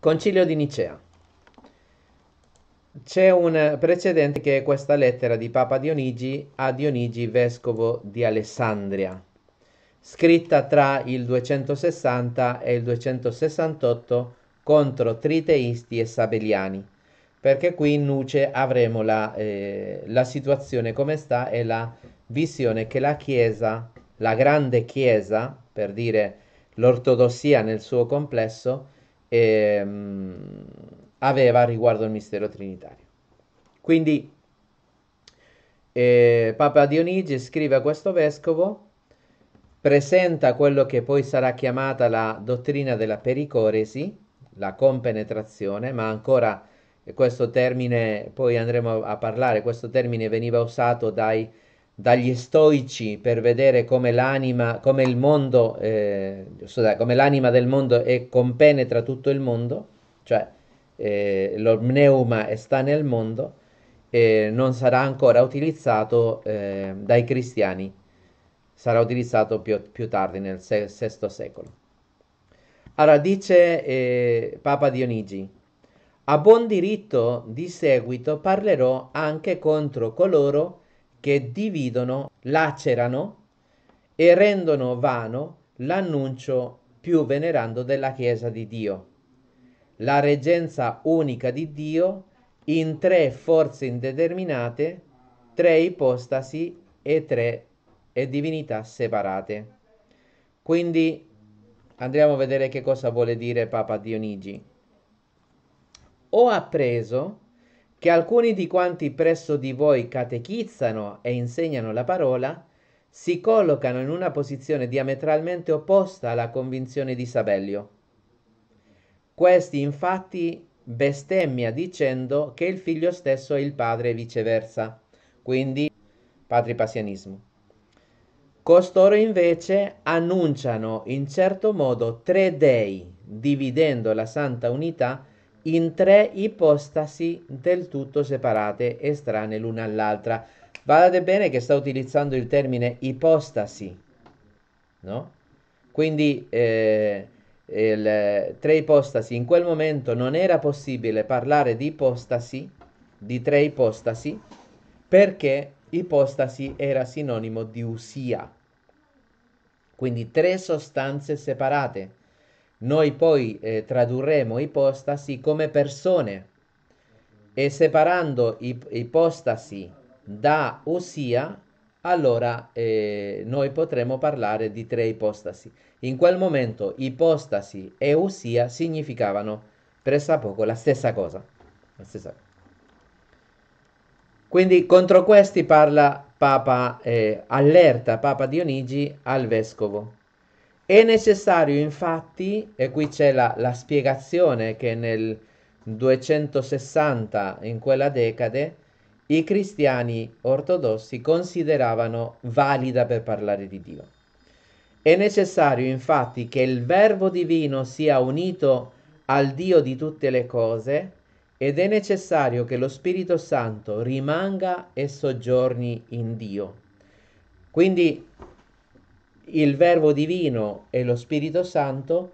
Concilio di Nicea. C'è un precedente che è questa lettera di Papa Dionigi a Dionigi, vescovo di Alessandria, scritta tra il 260 e il 268 contro triteisti e sabelliani, perché qui in nuce avremo la, eh, la situazione come sta e la visione che la Chiesa, la grande Chiesa, per dire l'ortodossia nel suo complesso, eh, aveva riguardo il mistero trinitario. Quindi eh, Papa Dionigi scrive a questo vescovo, presenta quello che poi sarà chiamata la dottrina della pericoresi, la compenetrazione, ma ancora eh, questo termine, poi andremo a parlare, questo termine veniva usato dai dagli stoici per vedere come l'anima, come il mondo, eh, scusate, come l'anima del mondo è, compenetra tutto il mondo, cioè eh, lo pneuma sta nel mondo, eh, non sarà ancora utilizzato eh, dai cristiani, sarà utilizzato più, più tardi nel se- VI secolo. Allora dice eh, Papa Dionigi, a buon diritto di seguito parlerò anche contro coloro che che dividono, lacerano e rendono vano l'annuncio più venerando della Chiesa di Dio. La reggenza unica di Dio in tre forze indeterminate, tre ipostasi e tre e divinità separate. Quindi andiamo a vedere che cosa vuole dire Papa Dionigi. Ho appreso che alcuni di quanti presso di voi catechizzano e insegnano la parola si collocano in una posizione diametralmente opposta alla convinzione di Sabellio. Questi infatti bestemmia dicendo che il figlio stesso è il padre e viceversa, quindi patripassianismo. Costoro invece annunciano in certo modo tre dei, dividendo la santa unità in tre ipostasi del tutto separate e strane l'una all'altra. Guardate bene che sta utilizzando il termine ipostasi, no? Quindi eh, il, tre ipostasi, in quel momento non era possibile parlare di ipostasi, di tre ipostasi, perché ipostasi era sinonimo di usia. Quindi tre sostanze separate noi poi eh, tradurremo ipostasi come persone e separando ip- ipostasi da ossia, allora eh, noi potremo parlare di tre ipostasi. In quel momento ipostasi e ossia significavano pressappoco la stessa cosa. La stessa Quindi contro questi parla Papa, eh, allerta Papa Dionigi al vescovo. È necessario infatti, e qui c'è la, la spiegazione che nel 260 in quella decade i cristiani ortodossi consideravano valida per parlare di Dio. È necessario infatti che il Verbo divino sia unito al Dio di tutte le cose ed è necessario che lo Spirito Santo rimanga e soggiorni in Dio. Quindi il Verbo divino e lo Spirito Santo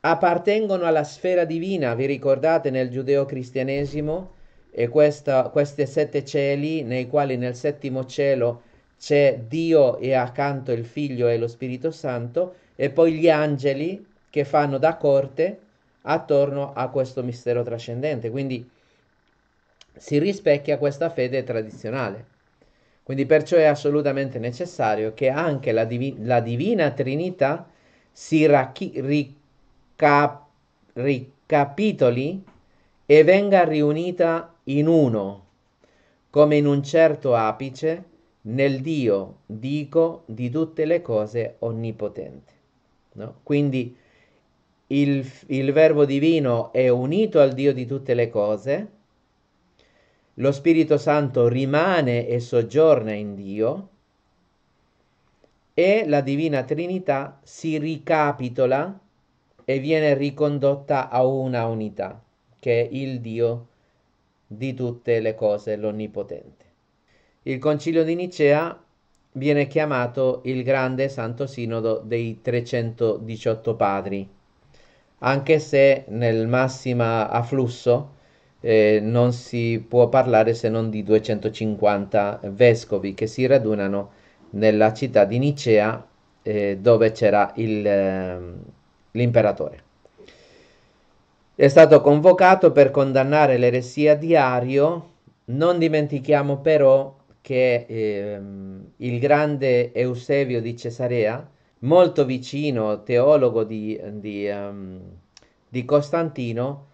appartengono alla sfera divina, vi ricordate nel giudeo-cristianesimo? E questa, queste sette cieli, nei quali nel settimo cielo c'è Dio e accanto il Figlio e lo Spirito Santo, e poi gli angeli che fanno da corte attorno a questo mistero trascendente. Quindi si rispecchia questa fede tradizionale. Quindi perciò è assolutamente necessario che anche la, divi- la Divina Trinità si rachi- rica- ricapitoli e venga riunita in uno, come in un certo apice, nel Dio, dico, di tutte le cose onnipotente. No? Quindi il, il Verbo divino è unito al Dio di tutte le cose, lo Spirito Santo rimane e soggiorna in Dio e la Divina Trinità si ricapitola e viene ricondotta a una unità, che è il Dio di tutte le cose, l'Onnipotente. Il Concilio di Nicea viene chiamato il grande Santo Sinodo dei 318 padri, anche se nel massimo afflusso eh, non si può parlare se non di 250 vescovi che si radunano nella città di Nicea eh, dove c'era ehm, l'imperatore. È stato convocato per condannare l'eresia di Ario, non dimentichiamo però che eh, il grande Eusebio di Cesarea, molto vicino, teologo di, di, um, di Costantino,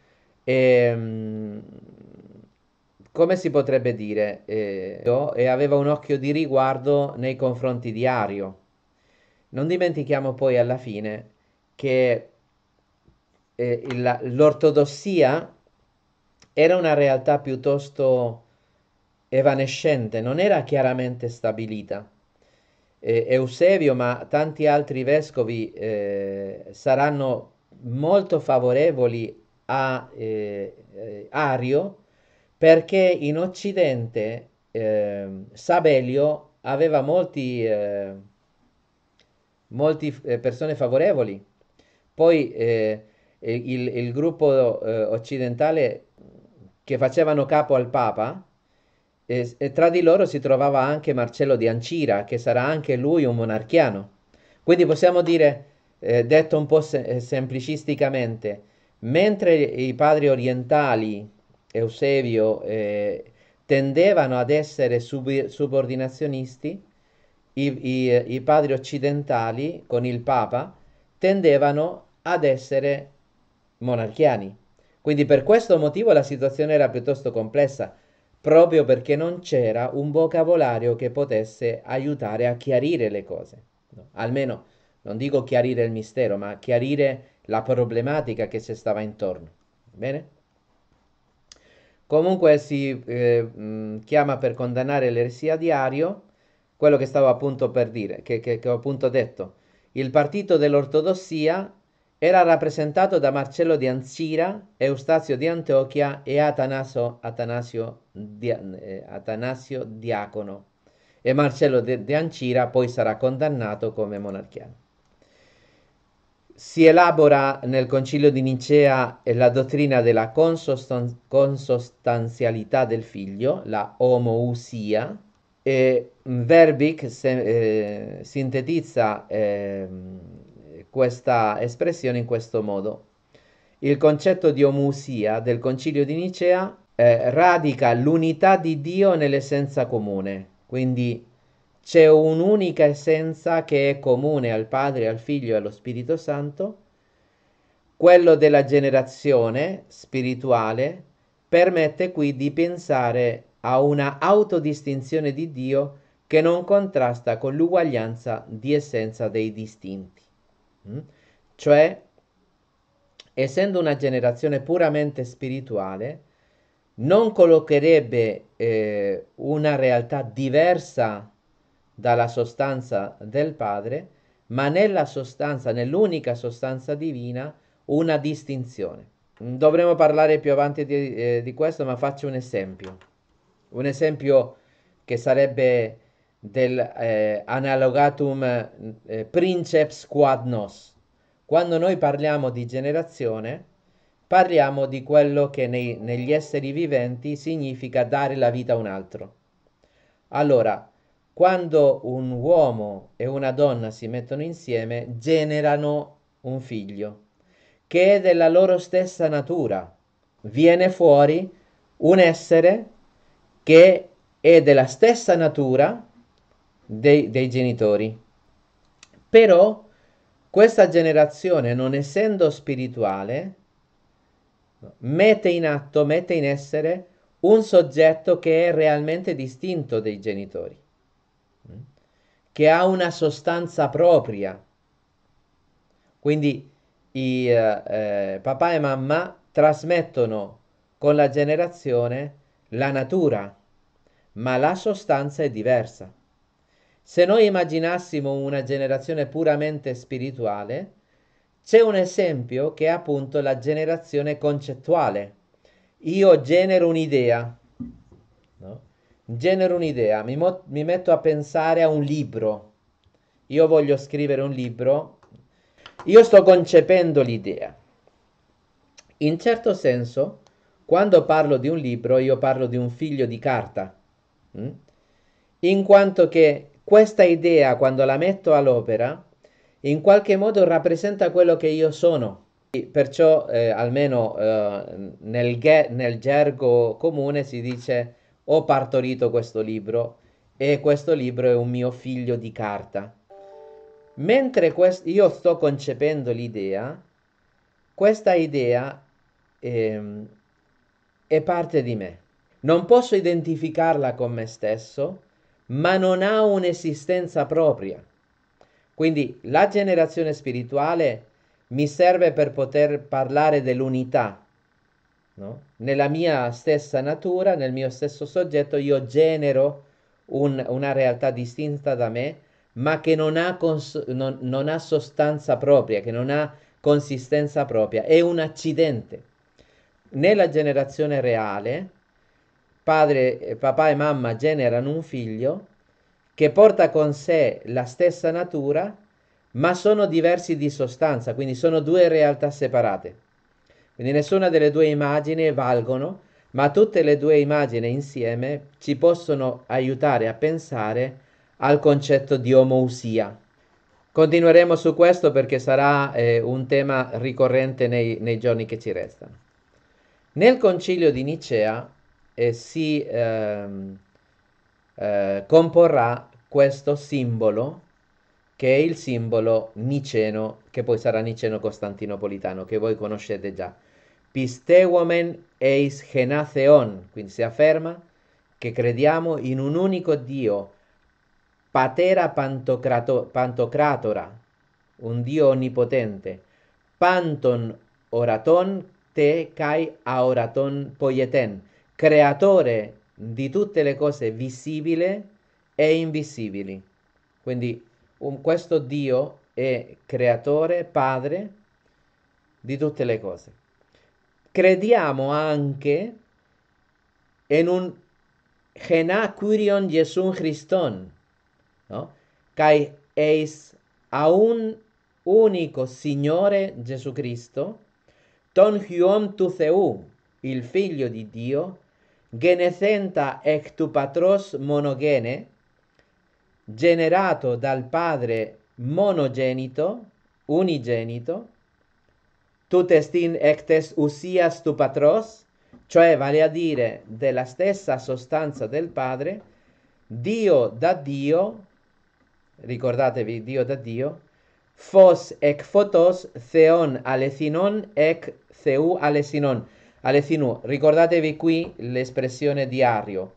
e, ehm, come si potrebbe dire? E, eh, e aveva un occhio di riguardo nei confronti di Ario. Non dimentichiamo poi alla fine che eh, il, l'ortodossia era una realtà piuttosto evanescente, non era chiaramente stabilita. Eh, Eusebio, ma tanti altri vescovi eh, saranno molto favorevoli a eh, eh, Ario perché in Occidente eh, Sabelio aveva molti, eh, molti eh, persone favorevoli. Poi eh, il, il, gruppo occidentale che facevano capo al Papa, e, e tra di loro si trovava anche Marcello di Ancira, che sarà anche lui un monarchiano. Quindi possiamo dire, detto un po' se- semplicisticamente, Mentre i padri orientali, Eusebio, eh, tendevano ad essere subi- subordinazionisti, i, i, i padri occidentali con il Papa tendevano ad essere monarchiani. Quindi per questo motivo la situazione era piuttosto complessa, proprio perché non c'era un vocabolario che potesse aiutare a chiarire le cose. No? Almeno, non dico chiarire il mistero, ma chiarire la problematica che si stava intorno. Bene? Comunque si eh, mm, chiama per condannare l'eresia diario quello che stavo appunto per dire, che, che, che ho appunto detto. Il partito dell'ortodossia era rappresentato da Marcello di Anzira, Eustazio di Antiochia e Atanasio, Atanasio, Dia, eh, Atanasio Diacono. E Marcello di Ancira poi sarà condannato come monarchiano. Si elabora nel Concilio di Nicea la dottrina della consostan- consostanzialità del figlio, la homousia, e Verbic se, eh, sintetizza eh, questa espressione in questo modo. Il concetto di omusia del Concilio di Nicea eh, radica l'unità di Dio nell'essenza comune, quindi c'è un'unica essenza che è comune al Padre, al Figlio e allo Spirito Santo, quello della generazione spirituale permette qui di pensare a una autodistinzione di Dio che non contrasta con l'uguaglianza di essenza dei distinti. Mm? Cioè, essendo una generazione puramente spirituale, non collocherebbe eh, una realtà diversa dalla sostanza del Padre, ma nella sostanza, nell'unica sostanza divina, una distinzione. Dovremo parlare più avanti di, eh, di questo, ma faccio un esempio. Un esempio che sarebbe del eh, analogatum eh, princeps quad nos. Quando noi parliamo di generazione, parliamo di quello che nei, negli esseri viventi significa dare la vita a un altro. Allora, quando un uomo e una donna si mettono insieme, generano un figlio, che è della loro stessa natura. Viene fuori un essere che è della stessa natura dei, dei genitori. Però questa generazione, non essendo spirituale, mette in atto, mette in essere un soggetto che è realmente distinto dai genitori che ha una sostanza propria. Quindi i eh, eh, papà e mamma trasmettono con la generazione la natura, ma la sostanza è diversa. Se noi immaginassimo una generazione puramente spirituale, c'è un esempio che è appunto la generazione concettuale. Io genero un'idea, no? genero un'idea, mi, mo- mi metto a pensare a un libro, io voglio scrivere un libro, io sto concependo l'idea. In certo senso, quando parlo di un libro, io parlo di un figlio di carta, mm? in quanto che questa idea, quando la metto all'opera, in qualche modo rappresenta quello che io sono. Perciò, eh, almeno eh, nel, ge- nel gergo comune, si dice ho partorito questo libro e questo libro è un mio figlio di carta. Mentre quest- io sto concependo l'idea, questa idea ehm, è parte di me. Non posso identificarla con me stesso, ma non ha un'esistenza propria. Quindi la generazione spirituale mi serve per poter parlare dell'unità no? nella mia stessa natura, nel mio stesso soggetto, io genero un, una realtà distinta da me, ma che non ha, cons- non, non ha sostanza propria, che non ha consistenza propria, è un accidente. Nella generazione reale, padre, papà e mamma generano un figlio che porta con sé la stessa natura, ma sono diversi di sostanza, quindi sono due realtà separate. Quindi nessuna delle due immagini valgono, ma tutte le due immagini insieme ci possono aiutare a pensare al concetto di omousia. Continueremo su questo perché sarà eh, un tema ricorrente nei, nei, giorni che ci restano. Nel concilio di Nicea eh, si ehm, eh, comporrà questo simbolo che è il simbolo niceno, che poi sarà niceno costantinopolitano, che voi conoscete già. Pisteuomen eis genaceon, quindi si afferma che crediamo in un unico Dio, patera pantocrato, pantocratora, un Dio onnipotente, panton oraton te kai aoraton poieten, creatore di tutte le cose visibili e invisibili. Quindi un, questo Dio è creatore, padre di tutte le cose. Crediamo anche in un Gena Quirion Gesù Christon, no? Cai eis a un unico Signore Gesù Cristo, ton huom tu Theu, il Figlio di Dio, genesenta ec tu patros monogene, generato dal padre monogenito, unigenito, tut est ectes usias tu patros, cioè vale a dire della stessa sostanza del padre, Dio da Dio, ricordatevi Dio da Dio, fos ec photos theon alesinon ec theu alesinon. Alesinu, ricordatevi qui l'espressione diario.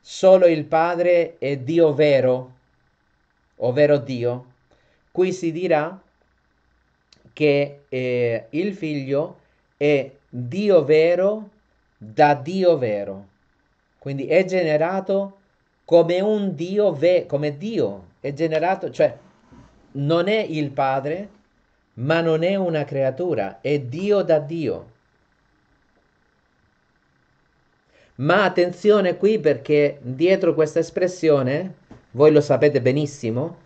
Solo il Padre è Dio vero, ovvero Dio. Qui si dirà che eh, il figlio è Dio vero da Dio vero. Quindi è generato come un Dio, ve- come Dio. È generato, cioè non è il padre, ma non è una creatura, è Dio da Dio. Ma attenzione qui perché dietro questa espressione voi lo sapete benissimo,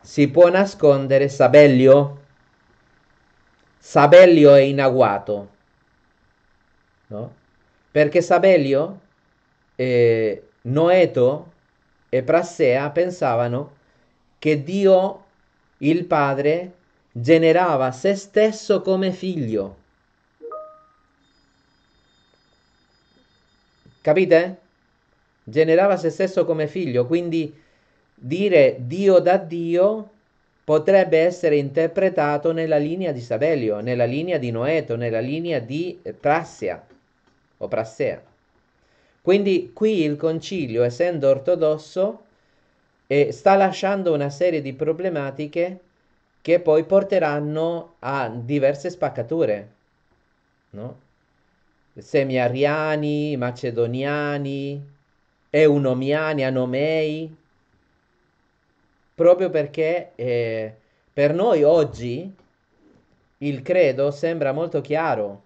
si può nascondere Sabellio. Sabellio è in agguato, no? Perché Sabellio, eh, Noeto e Prassea pensavano che Dio, il Padre, generava se stesso come figlio. Capite? Generava se stesso come figlio, quindi dire Dio da Dio potrebbe essere interpretato nella linea di Sabellio, nella linea di Noeto, nella linea di eh, Prassia o Prassea. Quindi qui il concilio, essendo ortodosso, eh, sta lasciando una serie di problematiche che poi porteranno a diverse spaccature, no? semiariani, macedoniani, eunomiani, anomei, proprio perché eh, per noi oggi il credo sembra molto chiaro.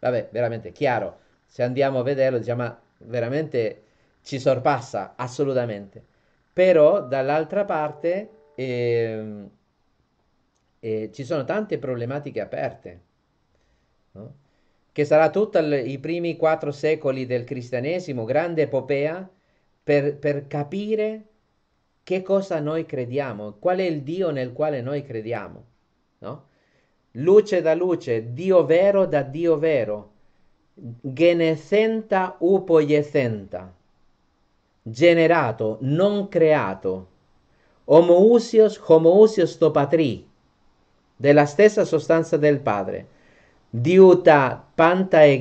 Vabbè, veramente chiaro. Se andiamo a vederlo, diciamo, ma veramente ci sorpassa, assolutamente. Però dall'altra parte eh, eh, ci sono tante problematiche aperte, no? che sarà tutti i primi quattro secoli del cristianesimo, grande epopea per, per capire che cosa noi crediamo, qual è il Dio nel quale noi crediamo, no? Luce da luce, Dio vero da Dio vero, genesenta upoiesenta, generato, non creato, homoousios, homousios to patri, della stessa sostanza del Padre, diuta panta e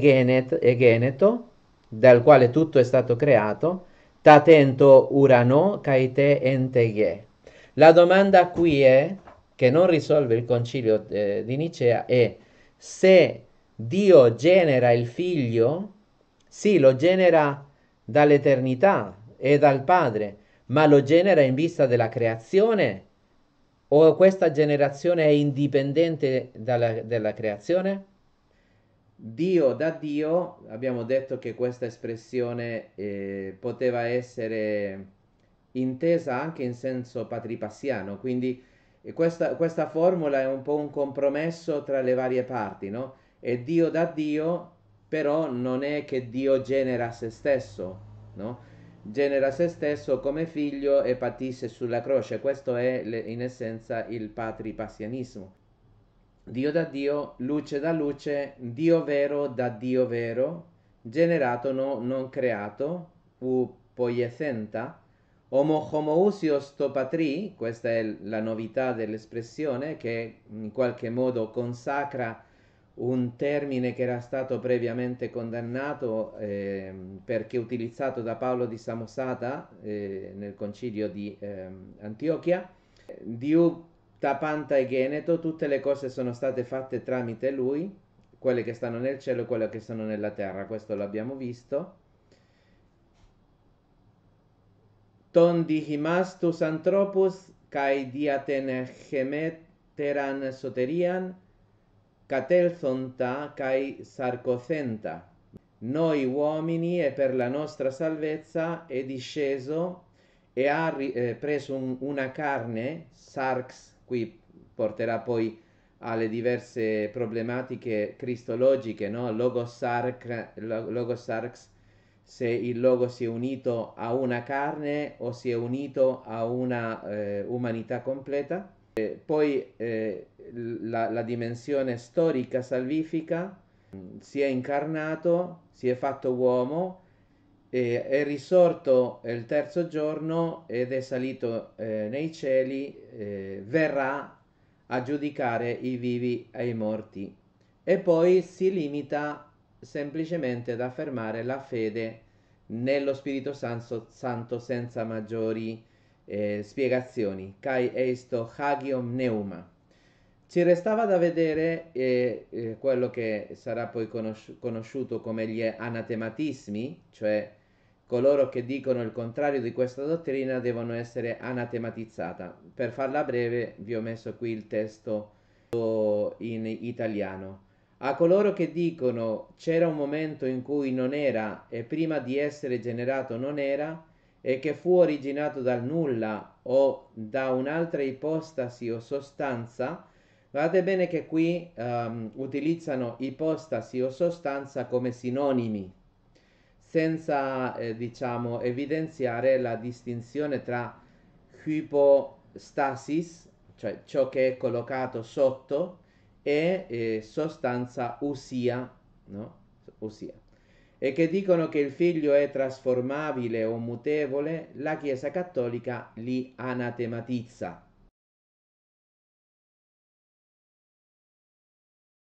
geneto, dal quale tutto è stato creato, Ta urano caite entege. La domanda qui è, che non risolve il concilio eh, di Nicea, è se Dio genera il figlio, sì, lo genera dall'eternità e dal Padre, ma lo genera in vista della creazione? O questa generazione è indipendente dalla, dalla creazione? Dio da Dio, abbiamo detto che questa espressione eh, poteva essere intesa anche in senso patripassiano, quindi eh, questa, questa, formula è un po' un compromesso tra le varie parti, no? È Dio da Dio, però non è che Dio genera se stesso, no? Genera se stesso come figlio e patisse sulla croce, questo è in essenza il patripassianismo. Dio da Dio, luce da luce, Dio vero da Dio vero, generato no, non creato, u poiesenta, homo homoousios to patri, questa è la novità dell'espressione che in qualche modo consacra un termine che era stato previamente condannato eh, perché utilizzato da Paolo di Samosata eh, nel concilio di eh, Antiochia, Dio Tapanta e Geneto, tutte le cose sono state fatte tramite lui, quelle che stanno nel cielo e quelle che sono nella terra, questo l'abbiamo visto. Ton himastus anthropus, kai diaten gemeteran soterian, catelzonta, kai sarcocenta. Noi uomini e per la nostra salvezza è disceso e ha eh, preso un, una carne, sarx qui porterà poi alle diverse problematiche cristologiche, no? Logosarx, logosarx se il logo si è unito a una carne o si è unito a una eh, umanità completa. E poi eh, la, la, dimensione storica salvifica mm, si è incarnato, si è fatto uomo e è risorto il terzo giorno ed è salito eh, nei cieli, eh, verrà a giudicare i vivi e i morti. E poi si limita semplicemente ad affermare la fede nello Spirito Santo, Santo senza maggiori eh, spiegazioni. Cai esto hagiom neuma. Ci restava da vedere eh, eh, quello che sarà poi conosci- conosciuto come gli anatematismi, cioè Coloro che dicono il contrario di questa dottrina devono essere anatematizzata. Per farla breve vi ho messo qui il testo in italiano. A coloro che dicono c'era un momento in cui non era e prima di essere generato non era e che fu originato dal nulla o da un'altra ipostasi o sostanza, guardate bene che qui um, utilizzano ipostasi o sostanza come sinonimi senza eh, diciamo, evidenziare la distinzione tra hypostasis, cioè ciò che è collocato sotto, e eh, sostanza usia, no? usia, e che dicono che il figlio è trasformabile o mutevole, la Chiesa cattolica li anatematizza.